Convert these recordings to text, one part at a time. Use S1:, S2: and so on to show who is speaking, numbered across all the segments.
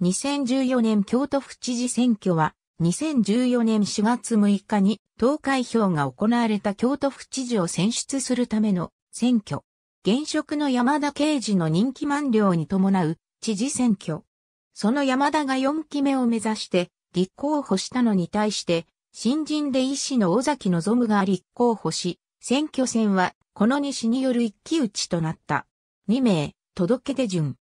S1: 2014年京都府知事選挙は、2014年4月6日に投開票が行われた京都府知事を選出するための選挙。現職の山田刑事の任期満了に伴う知事選挙。その山田が4期目を目指して立候補したのに対して、新人で医師の尾崎望が立候補し、選挙戦はこの西による一騎打ちとなった。2名、届け出順。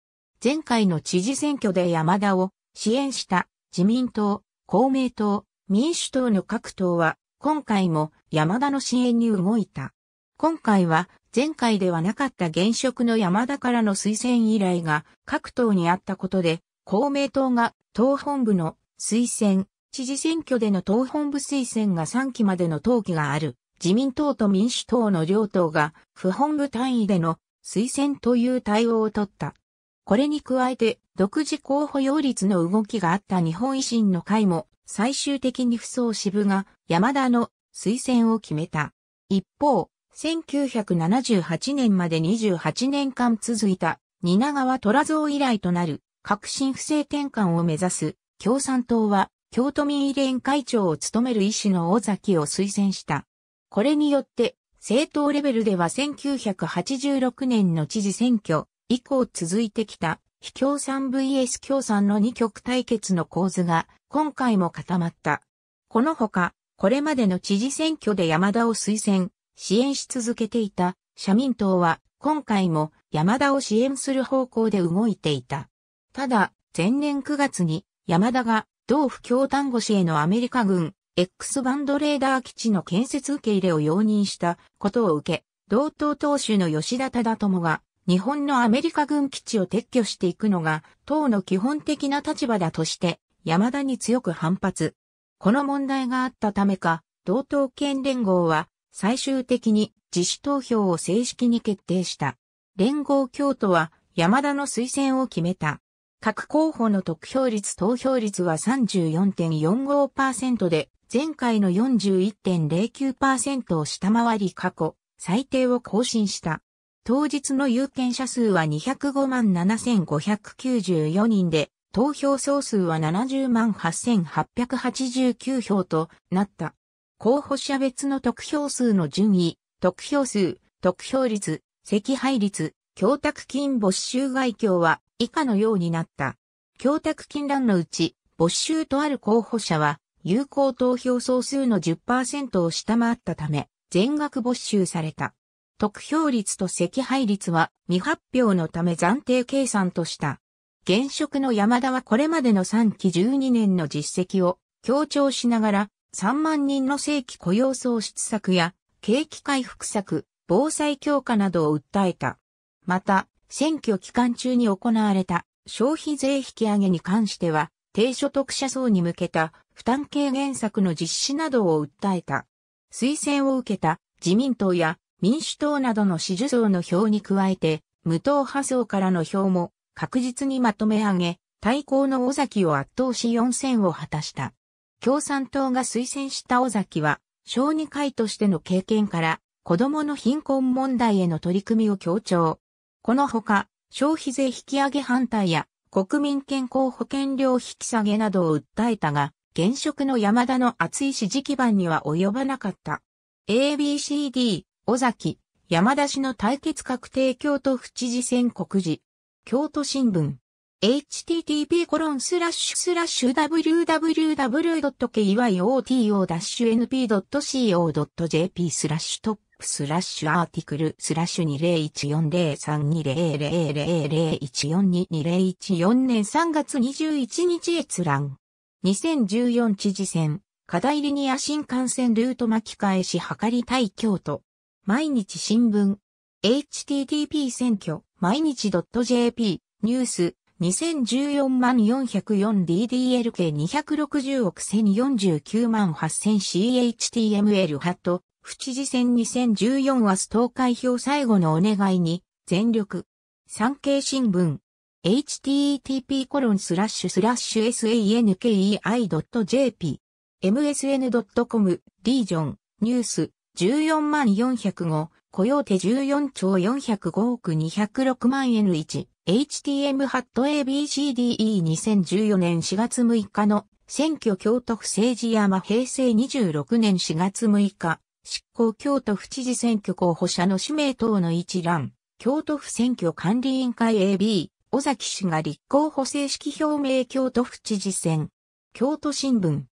S1: 前回の知事選挙で山田を支援した自民党、公明党、民主党の各党は今回も山田の支援に動いた。今回は前回ではなかった現職の山田からの推薦依頼が各党にあったことで公明党が党本部の推薦、知事選挙での党本部推薦が3期までの登記がある自民党と民主党の両党が不本部単位での推薦という対応を取った。これに加えて、独自候補擁立の動きがあった日本維新の会も、最終的に不走支部が山田の推薦を決めた。一方、1978年まで28年間続いた、蜷川虎像以来となる、革新不正転換を目指す、共産党は、京都民委連会長を務める医師の大崎を推薦した。これによって、政党レベルでは1986年の知事選挙、以降続いてきた、非共産 vs 共産の2極対決の構図が今回も固まった。このほか、これまでの知事選挙で山田を推薦、支援し続けていた社民党は今回も山田を支援する方向で動いていた。ただ、前年9月に山田が同不況単語市へのアメリカ軍 X バンドレーダー基地の建設受け入れを容認したことを受け、同党党首の吉田忠友が日本のアメリカ軍基地を撤去していくのが党の基本的な立場だとして山田に強く反発。この問題があったためか、同党県連合は最終的に自主投票を正式に決定した。連合京都は山田の推薦を決めた。各候補の得票率投票率は34.45%で、前回の41.09%を下回り過去最低を更新した。当日の有権者数は205万7594人で、投票総数は70万8889票となった。候補者別の得票数の順位、得票数、得票率、赤配率、供託金没収外境は以下のようになった。供託金欄のうち、没収とある候補者は、有効投票総数の10%を下回ったため、全額没収された。得票率と赤配率は未発表のため暫定計算とした。現職の山田はこれまでの3期12年の実績を強調しながら3万人の正規雇用創出策や景気回復策、防災強化などを訴えた。また、選挙期間中に行われた消費税引き上げに関しては、低所得者層に向けた負担軽減策の実施などを訴えた。推薦を受けた自民党や民主党などの支持層の票に加えて、無党派層からの票も確実にまとめ上げ、対抗の尾崎を圧倒し4選を果たした。共産党が推薦した尾崎は、小児会としての経験から、子供の貧困問題への取り組みを強調。このほか、消費税引き上げ反対や、国民健康保険料引き下げなどを訴えたが、現職の山田の厚い支持基盤には及ばなかった。ABCD 尾崎、山田氏の対決確定京都府知事選告示。京都新聞。http コロンスラッシュスラッシュ www.kyoto-np.co.jp スラッシュトップスラッシュアーティクルスラッシュ201403200001422014年3月21日閲覧。2014知事選、課題リニア新幹線ルート巻き返し測りたい京都。毎日新聞、http 選挙、毎日 .jp、ニュース、2014万 404DDLK260 億1049万 8000CHTML ハット、府知事選2014明日投開票最後のお願いに、全力。産経新聞。http コロンスラッシュスラッシュ sankei.jp msn.com リージョンニュース14万405、雇用手14兆405億206万円1 HTM ハット ABCDE2014 年4月6日の選挙京都府政治山平成26年4月6日、執行京都府知事選挙候補者の氏名等の一覧、京都府選挙管理委員会 AB、尾崎氏が立候補正式表明京都府知事選、京都新聞、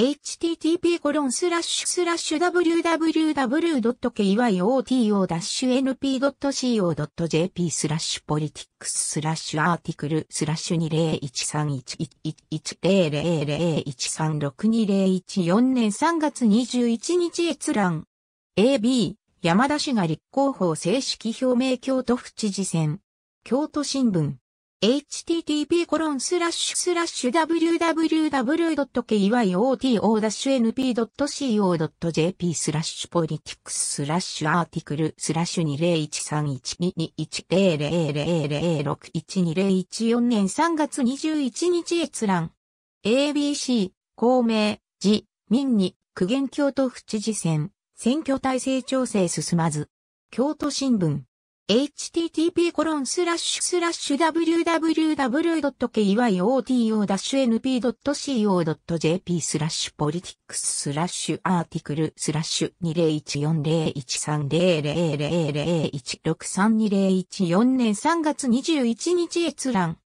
S1: http://www.kyoto-np.co.jp スラッシュポリティックススラッシュアーティクルスラッシュ20131100136201年3月21日閲覧。AB、山田氏が立候補を正式表明京都府知事選。京都新聞。http://www.kyoto-np.co.jp コロンススララッッシシュュスラッシュポリティクススラッシュアーティクルスラッシュ2013121000061201年3月21日閲覧 ABC 公明自民に区県京都府知事選選挙体制調整進まず京都新聞 http://www.kyoto-np.co.jp スラッシュポリティックススラッシュアーティクルスラッシュ201401300001632014年3月21日閲覧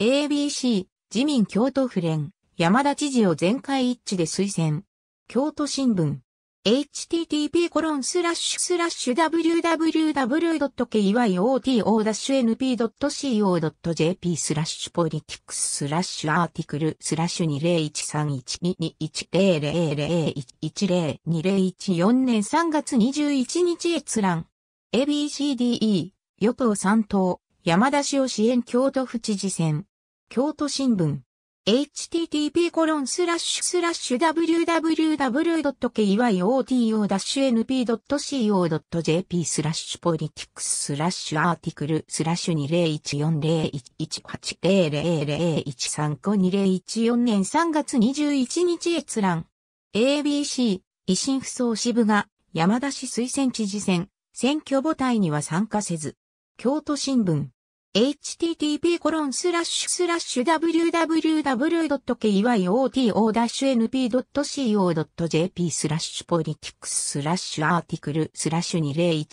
S1: ABC 自民京都府連山田知事を全会一致で推薦京都新聞 http://www.kyoto-np.co.jp スラッシュポリティクススラッシュアーティクルスラッシュ2013121001020114年3月21日閲覧 ABCDE 与党3党山田氏を支援京都府知事選京都新聞 http コロンスラッシュスラッシュ www.kyoto-np.co.jp スラッシュポリティクススラッシュアーティクルスラッシュ20140118000135 2014年3月21日閲覧 ABC 維新不総支部が山田市推薦知事選選挙母体には参加せず京都新聞 http://www.kyoto-np.co.jp スラッシュポリティクススラッシュアーティクルスラッシュ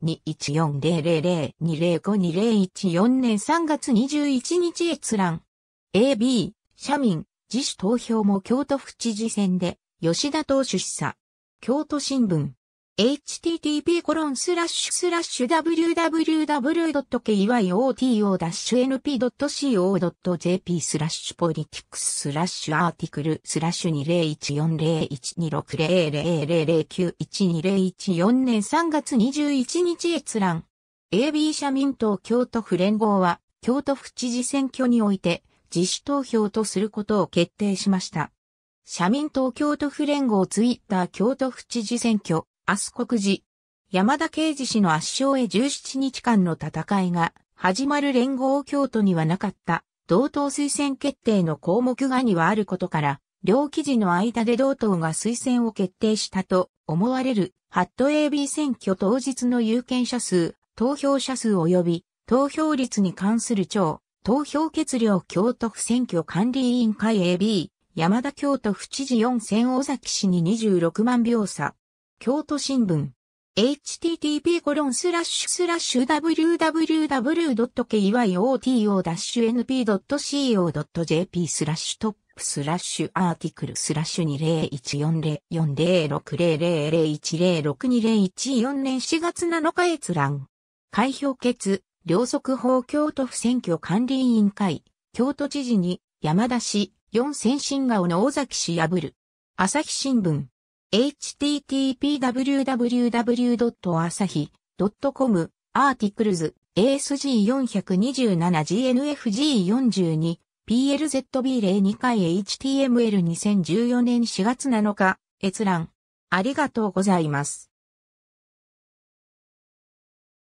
S1: 201402140020052014年3月21日閲覧 AB 社民自主投票も京都府知事選で吉田党主示唆京都新聞 http://www.kyoto-np.co.jp スラッシュポリティクススラッシュアーティクルスラッシュ201401260009120114年3月21日閲覧 AB 社民党京都府連合は京都府知事選挙において自主投票とすることを決定しました。社民党京都府連合ツイッター京都府知事選挙日国寺。山田慶治氏の圧勝へ17日間の戦いが始まる連合京都にはなかった同等推薦決定の項目がにはあることから、両記事の間で同等が推薦を決定したと思われるハット AB 選挙当日の有権者数、投票者数及び投票率に関する超投票決量京都府選挙管理委員会 AB 山田京都府知事4選尾崎氏に26万票差。京都新聞 http://www.kyoto-np.co.jp スラッシュトップスラッシュアーティクルスラッシュ2014040600106201年4月7日閲覧。開票決、両側法京都府選挙管理委員会、京都知事に山田氏、四千新顔の尾崎氏破る。朝日新聞。http://www.asahi.com アーティクルズ ASG427GNFG42 PLZB02 回 HTML2014 年4月7日閲覧ありがとうございます。